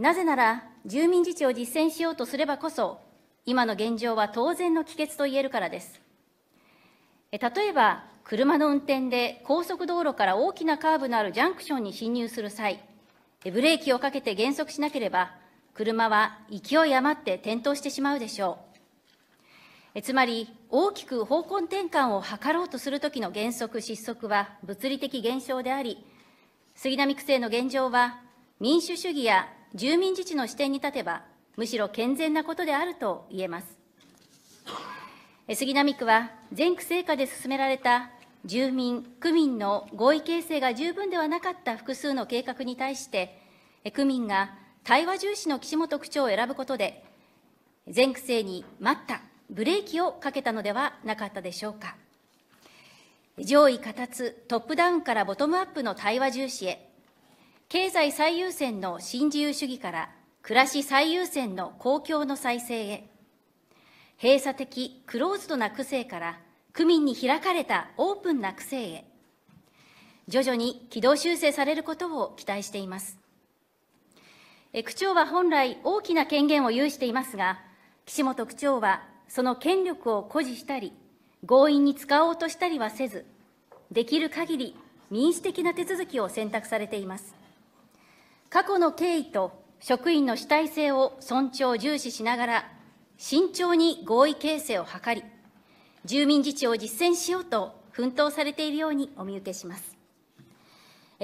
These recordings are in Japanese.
なぜなら、住民自治を実践しようとすればこそ、今の現状は当然の帰結と言えるからです。例えば、車の運転で高速道路から大きなカーブのあるジャンクションに進入する際、ブレーキをかけて減速しなければ、車は勢い余って転倒してしまうでしょう。つまり、大きく方向転換を図ろうとするときの減速・失速は物理的現象であり、杉並区政の現状は民主主義や住民自治の視点に立てば、むしろ健全なことであると言えます。杉並区は、全区成果で進められた住民、区民の合意形成が十分ではなかった複数の計画に対して、区民が対話重視の岸本区長を選ぶことで、全区政に待った、ブレーキをかけたのではなかったでしょうか。上位下達、トップダウンからボトムアップの対話重視へ、経済最優先の新自由主義から暮らし最優先の公共の再生へ、閉鎖的クローズドな区政から区民に開かれたオープンな区政へ、徐々に軌道修正されることを期待しています。区長は本来大きな権限を有していますが、岸本区長はその権力を誇示したり、強引に使おうとしたりはせず、できる限り民主的な手続きを選択されています。過去の経緯と職員の主体性を尊重重視しながら、慎重に合意形成を図り、住民自治を実践しようと奮闘されているようにお見受けします。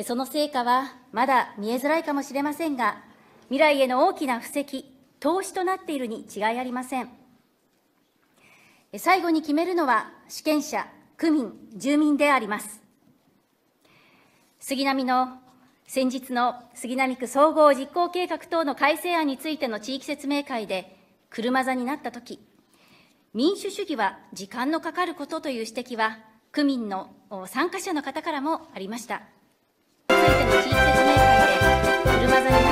その成果はまだ見えづらいかもしれませんが、未来への大きな布石、投資となっているに違いありません。最後に決めるのは、主権者、区民、住民であります。杉並の先日の杉並区総合実行計画等の改正案についての地域説明会で、車座になったとき、民主主義は時間のかかることという指摘は、区民の参加者の方からもありました。ついての地域説明会で、車座になった